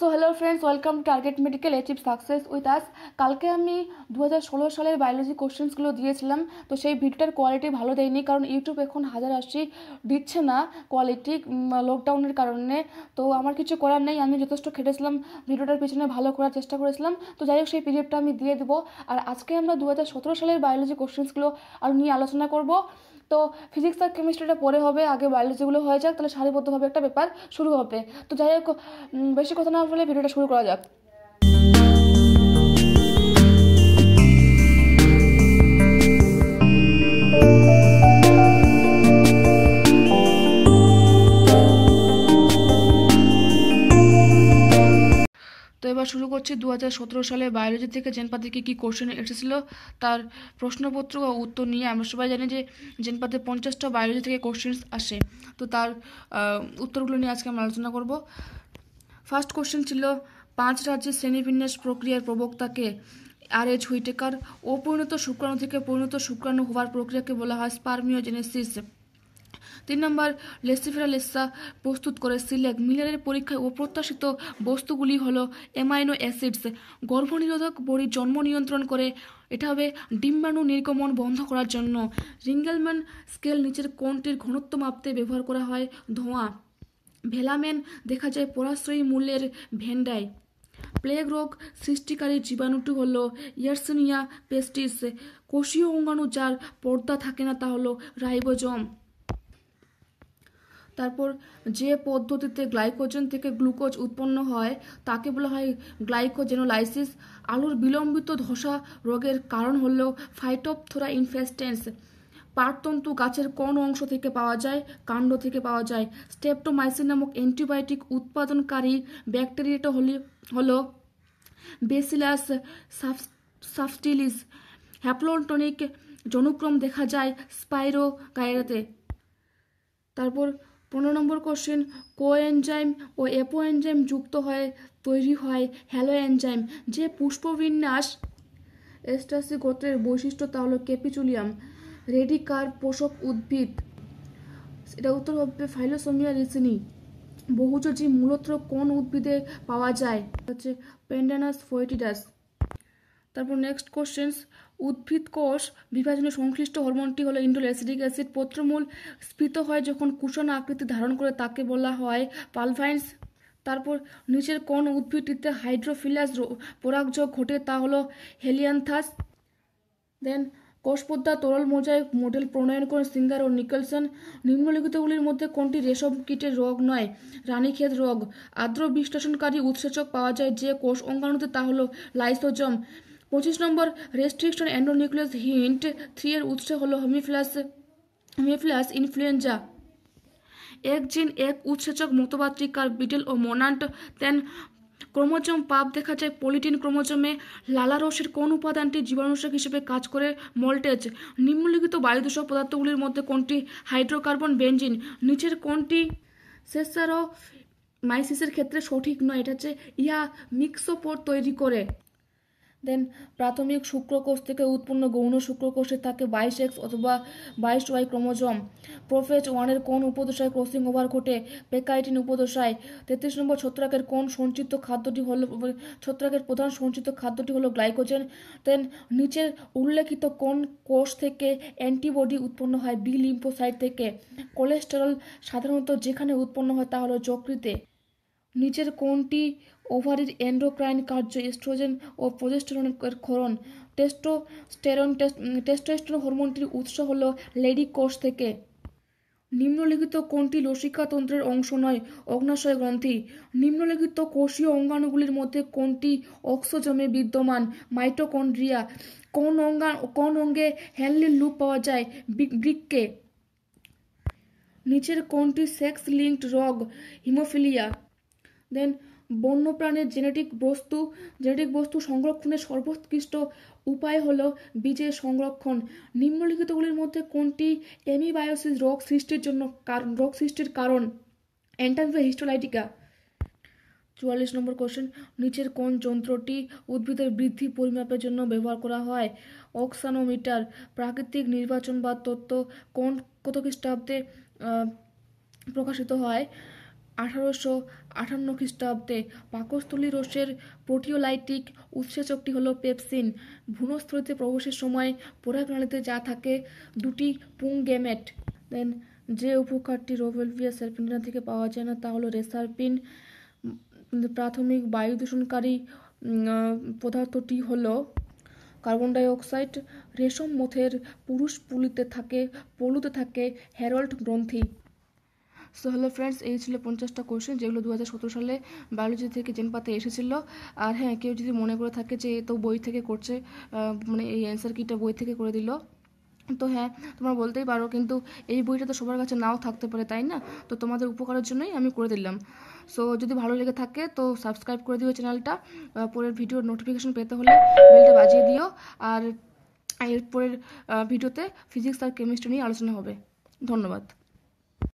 so hello friends welcome target medical achieve success with us কালকে আমি দু হাজার সালের বায়োলজি কোশ্চেন্সগুলো দিয়েছিলাম তো সেই ভিডিওটার কোয়ালিটি ভালো দেয়নি কারণ ইউটিউব এখন হাজার আশি দিচ্ছে না কোয়ালিটি লকডাউনের কারণে তো আমার কিছু করার নেই আমি যথেষ্ট খেটেছিলাম ভিডিওটার পিছনে ভালো করার চেষ্টা করেছিলাম তো যাই হোক সেই পিডিএফটা আমি দিয়ে দেবো আর আজকে আমরা দু সালের বায়োলজি কোশ্চেন্সগুলো আর নিয়ে আলোচনা করব তো ফিজিক্স আর কেমিস্ট্রিটা পরে হবে আগে বায়োলজিগুলো হয়ে যাক তাহলে সারিবদ্ধভাবে একটা ব্যাপার শুরু হবে তো যাই হোক বেশি কথা না ফেলে ভিডিওটা শুরু করা যাক তো এবার শুরু করছি দু সালে বায়োলজি থেকে জেনপাত থেকে কী কোশ্চেন এসেছিল তার প্রশ্নপত্র ও উত্তর নিয়ে আমরা সবাই জানি যে জেনপাতে পঞ্চাশটা বায়োলজি থেকে কোশ্চেন আসে তো তার উত্তরগুলো নিয়ে আজকে আমরা আলোচনা করব ফার্স্ট কোশ্চেন ছিল পাঁচ রাজ্যের শ্রেণীবিন্যাস প্রক্রিয়ার প্রবক্তাকে আর এইচ হুইটেকার অপরিণত শুক্রাণু থেকে পরিণত শুক্রাণু হওয়ার প্রক্রিয়াকে বলা হয় স্পার্মিও জেনেসিস তিন নম্বর লেসিফেরা লেসা প্রস্তুত করে সিলেক মিলারের পরীক্ষায় অপ্রত্যাশিত বস্তুগুলি হলো অ্যামাইনো অ্যাসিডস গর্ভনিরোধক বড়ি জন্ম নিয়ন্ত্রণ করে এটা হবে ডিম্বাণু নির্গমন বন্ধ করার জন্য রিঙ্গেলম্যান স্কেল নিচের কোনটির ঘনত্ব মাপতে ব্যবহার করা হয় ধোঁয়া ভেলামেন দেখা যায় পরাশ্রয়ী মূল্যের ভেন্ডায় প্লেগ রোগ সৃষ্টিকারী জীবাণুটি হল ইয়ার্সিনিয়া পেস্টিস কোষীয় অঙ্গাণু যার পর্দা থাকে না তা হলো রাইবোজম তারপর যে পদ্ধতিতে গ্লাইকোজেন থেকে গ্লুকোজ উৎপন্ন হয় তাকে বলা হয় গ্লাইকোজেনোলাইসিস আলুর বিলম্বিত ধসা রোগের কারণ হল ফাইটোপথোরা ইনফেস্টেন্স পাটতন্তু গাছের কোন অংশ থেকে পাওয়া যায় কাণ্ড থেকে পাওয়া যায় স্টেপটোমাইসিন নামক অ্যান্টিবায়োটিক উৎপাদনকারী ব্যাকটেরিয়াটা হলি হল বেসিলাস সাফটিলিস হ্যাপ্লোটনিক জনুক্রম দেখা যায় স্পাইরো গায়রাতে তারপর পনেরো নম্বর কোশ্চেন কো এনজাইম ও এপো এনজাইম যুক্ত হয়ে তৈরি হয় হ্যালো এনজাইম যে পুষ্পবিন্যাস এস্টাসি গোত্রের বৈশিষ্ট্য তা হলো কেপিচুলিয়াম রেডিকার পোষক উদ্ভিদ এটা উত্তর হবে ফাইলোসোমিয়া রিসিনি বহুচজি মূলত কোন উদ্ভিদে পাওয়া যায় হচ্ছে পেন্ডানাস ফোয়েটিডাস তারপর নেক্সট কোশ্চেন্স উদ্ভিদ কোষ বিভাজনের সংশ্লিষ্ট হরমোনটি হলো ইন্ডোল অ্যাসিডিক অ্যাসিড পত্রমূল স্ফীত হয় যখন কুষণ আকৃতি ধারণ করে তাকে বলা হয় পালভাইন্স তারপর নিচের কোন উদ্ভিদটিতে হাইড্রোফিলাস পরাগযোগ ঘটে তা হলো হেলিয়ান্থাস দেন কোষপদ্মা তরল মোজাইক মডেল প্রণয়ন করেন সিঙ্গার ও নিকলসন নিম্নলিখিতগুলির মধ্যে কোনটি রেশম কীটের রোগ নয় রানীক্ষেত রোগ আর্দ্র বিশ্লেষণকারী উৎসেচক পাওয়া যায় যে কোষ অঙ্গাণুতে তা হল লাইসোজম পঁচিশ নম্বর রেস্ট্রিকশন অ্যান্ডোনিউক্লিয়াস হিন্ট থ্রি এর উৎস হল হোমিফ্লাস হোমিফ্লাস ইনফ্লুয়েঞ্জা এক জিন এক উৎসেচক মতবাদ বিটেল ও মোনান্ট তেন ক্রোমোজোম পাপ দেখা যায় পলিটিন ক্রোমোজমে লালারসের কোন উপাদানটি জীবাণুশক হিসেবে কাজ করে মল্টেজ নিম্নলিখিত বায়ুদূষক পদার্থগুলির মধ্যে কোনটি হাইড্রোকার্বন বেঞ্জিন নিচের কোনটি সেসারো মাইসিসের ক্ষেত্রে সঠিক নয় এটা হচ্ছে ইহা মিক্সোপোর তৈরি করে দেন প্রাথমিক শুক্রকোষ থেকে উৎপন্ন গৌণ শুক্রকোষে থাকে বাইশ এক্স অথবা বাইশ ওয়াই ক্রোমোজম প্রোফেজ ওয়ানের কোন উপদশায় ক্রসিং ওভার ঘটে পেকাইটিন উপদশায় তেত্রিশ নম্বর ছত্রাকের কোন সঞ্চিত খাদ্যটি হল ছত্রাকের প্রধান সঞ্চিত খাদ্যটি হলো গ্লাইকোজেন দেন নিচের উল্লেখিত কোন কোষ থেকে অ্যান্টিবডি উৎপন্ন হয় বি লিম্পোসাইট থেকে কোলেস্টেরল সাধারণত যেখানে উৎপন্ন হয় তা হলো যকৃতে নিচের কোনটি ওভারির এন্ড্রোক্রাইন কার্য এস্ট্রোজেন ও প্রজেস্টেরনের ক্ষরণ টেস্টোস্টেরন টেস্টোস্টেরন হরমোনটির উৎস হল লেডি কোষ থেকে নিম্নলিখিত কোনটি লসিকাতন্ত্রের অংশ নয় অগ্নাশয় গ্রন্থি নিম্নলিখিত কোষীয় অঙ্গাণুগুলির মধ্যে কোনটি অক্সোজমে বিদ্যমান মাইটোকন্ড্রিয়া কোন অঙ্গা কোন অঙ্গে হ্যানলির লুপ পাওয়া যায় বৃক্কে নিচের কোনটি সেক্স লিঙ্কড রগ হিমোফিলিয়া দেন বন্যপ্রাণীর জেনেটিক বস্তু জেনেটিক বস্তু সংরক্ষণের সর্বোৎকৃষ্ট উপায় হল বীজের সংরক্ষণ নিম্নলিখিতগুলির মধ্যে কোনটি এমিবায়োসিস রোগ সৃষ্টির জন্য কারণ রোগ সৃষ্টির কারণ অ্যান্টামিফা হিস্টোলাইটিকা চুয়াল্লিশ নম্বর কোশ্চেন নিচের কোন যন্ত্রটি উদ্ভিদের বৃদ্ধি পরিমাপের জন্য ব্যবহার করা হয় অক্সানোমিটার প্রাকৃতিক নির্বাচন বা তত্ত্ব কোন কত খ্রিস্টাব্দে প্রকাশিত হয় আঠারোশো আঠান্ন খ্রিস্টাব্দে পাকস্থলী রোষের প্রোটিওলাইটিক উৎসেচকটি হলো পেপসিন ভ্রূণস্থলিতে প্রবেশের সময় পোড়াপ্রাণীতে যা থাকে দুটি পুংগেমেট দেন যে উপকারটি রোভেলভিয়া সেলফিনা থেকে পাওয়া যায় না তা হলো রেসারপিন প্রাথমিক বায়ু দূষণকারী পদার্থটি হল কার্বন ডাইঅক্সাইড রেশম মথের পুরুষ পুলিতে থাকে পলুতে থাকে হ্যারল্ড গ্রন্থি সো হ্যালো ফ্রেন্ডস এই ছিল পঞ্চাশটা কোশ্চেন যেগুলো দু সালে বায়োলজি থেকে জেন পাতে এসেছিল আর হ্যাঁ কেউ যদি মনে করে থাকে যে তো বই থেকে করছে মানে এই অ্যান্সার কিটা বই থেকে করে দিল তো হ্যাঁ তোমরা বলতেই পারো কিন্তু এই বইটা তো সবার কাছে নাও থাকতে পারে তাই না তো তোমাদের উপকারের জন্যই আমি করে দিলাম সো যদি ভালো লেগে থাকে তো সাবস্ক্রাইব করে দিও চ্যানেলটা পরের ভিডিওর নোটিফিকেশন পেতে হলে বেলটা বাজিয়ে দিও আর এরপরের ভিডিওতে ফিজিক্স আর কেমিস্ট্রি নিয়ে আলোচনা হবে ধন্যবাদ